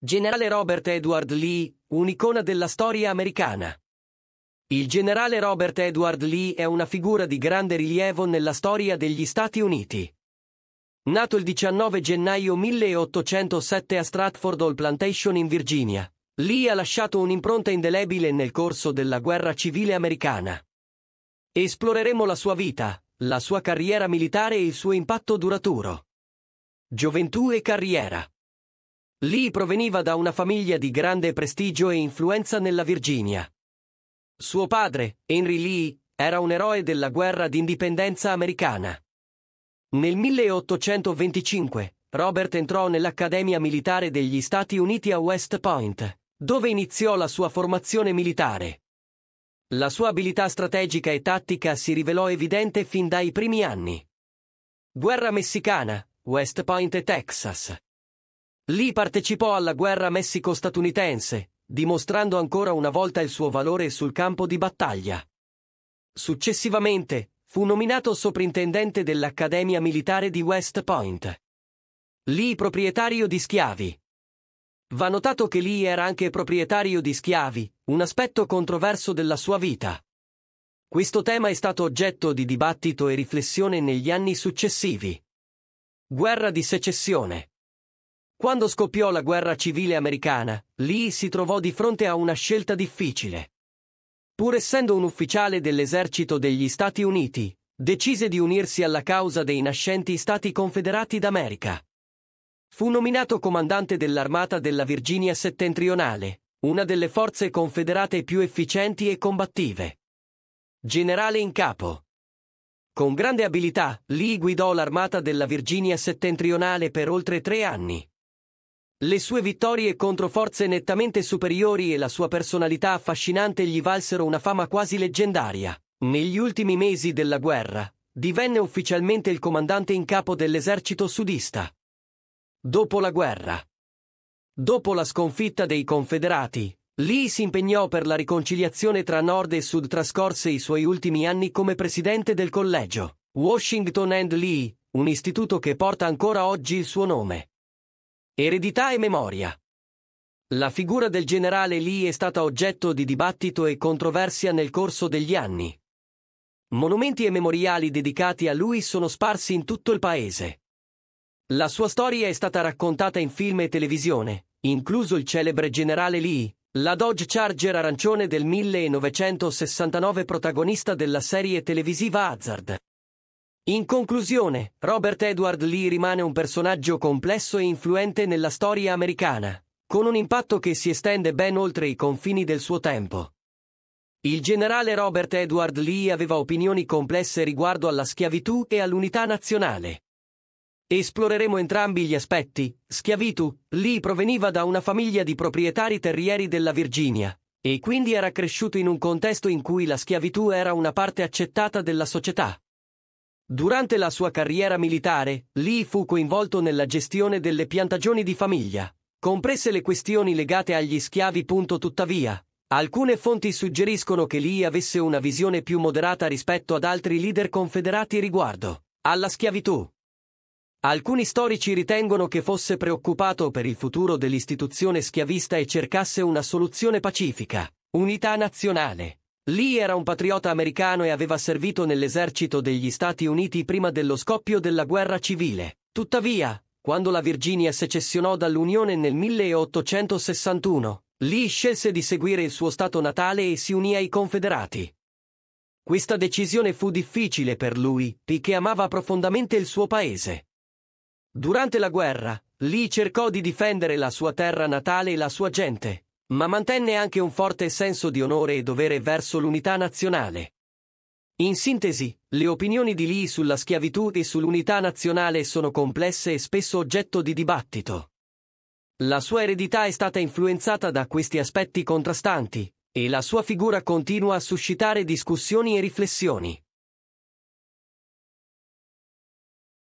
Generale Robert Edward Lee, un'icona della storia americana. Il generale Robert Edward Lee è una figura di grande rilievo nella storia degli Stati Uniti. Nato il 19 gennaio 1807 a Stratford Hall Plantation in Virginia, Lee ha lasciato un'impronta indelebile nel corso della guerra civile americana. Esploreremo la sua vita, la sua carriera militare e il suo impatto duraturo. Gioventù e carriera. Lee proveniva da una famiglia di grande prestigio e influenza nella Virginia. Suo padre, Henry Lee, era un eroe della guerra d'indipendenza americana. Nel 1825 Robert entrò nell'Accademia Militare degli Stati Uniti a West Point, dove iniziò la sua formazione militare. La sua abilità strategica e tattica si rivelò evidente fin dai primi anni. Guerra messicana, West Point e Texas. Lì partecipò alla guerra messico-statunitense, dimostrando ancora una volta il suo valore sul campo di battaglia. Successivamente, fu nominato soprintendente dell'Accademia Militare di West Point. Lee proprietario di schiavi. Va notato che Lee era anche proprietario di schiavi, un aspetto controverso della sua vita. Questo tema è stato oggetto di dibattito e riflessione negli anni successivi. Guerra di secessione. Quando scoppiò la guerra civile americana, Lee si trovò di fronte a una scelta difficile. Pur essendo un ufficiale dell'esercito degli Stati Uniti, decise di unirsi alla causa dei nascenti Stati Confederati d'America. Fu nominato comandante dell'armata della Virginia settentrionale, una delle forze confederate più efficienti e combattive. Generale in capo. Con grande abilità, Lee guidò l'armata della Virginia settentrionale per oltre tre anni. Le sue vittorie contro forze nettamente superiori e la sua personalità affascinante gli valsero una fama quasi leggendaria. Negli ultimi mesi della guerra, divenne ufficialmente il comandante in capo dell'esercito sudista. Dopo la guerra. Dopo la sconfitta dei Confederati, Lee si impegnò per la riconciliazione tra Nord e Sud trascorse i suoi ultimi anni come presidente del collegio, Washington and Lee, un istituto che porta ancora oggi il suo nome. Eredità e memoria. La figura del generale Lee è stata oggetto di dibattito e controversia nel corso degli anni. Monumenti e memoriali dedicati a lui sono sparsi in tutto il paese. La sua storia è stata raccontata in film e televisione, incluso il celebre generale Lee, la Dodge Charger arancione del 1969 protagonista della serie televisiva Hazard. In conclusione, Robert Edward Lee rimane un personaggio complesso e influente nella storia americana, con un impatto che si estende ben oltre i confini del suo tempo. Il generale Robert Edward Lee aveva opinioni complesse riguardo alla schiavitù e all'unità nazionale. Esploreremo entrambi gli aspetti. Schiavitù, Lee proveniva da una famiglia di proprietari terrieri della Virginia, e quindi era cresciuto in un contesto in cui la schiavitù era una parte accettata della società. Durante la sua carriera militare, Lee fu coinvolto nella gestione delle piantagioni di famiglia, comprese le questioni legate agli schiavi. Tuttavia, alcune fonti suggeriscono che Lee avesse una visione più moderata rispetto ad altri leader confederati riguardo alla schiavitù. Alcuni storici ritengono che fosse preoccupato per il futuro dell'istituzione schiavista e cercasse una soluzione pacifica, unità nazionale. Lee era un patriota americano e aveva servito nell'esercito degli Stati Uniti prima dello scoppio della guerra civile. Tuttavia, quando la Virginia secessionò dall'Unione nel 1861, Lee scelse di seguire il suo stato natale e si unì ai Confederati. Questa decisione fu difficile per lui, perché amava profondamente il suo paese. Durante la guerra, Lee cercò di difendere la sua terra natale e la sua gente, ma mantenne anche un forte senso di onore e dovere verso l'unità nazionale. In sintesi, le opinioni di Lee sulla schiavitù e sull'unità nazionale sono complesse e spesso oggetto di dibattito. La sua eredità è stata influenzata da questi aspetti contrastanti, e la sua figura continua a suscitare discussioni e riflessioni.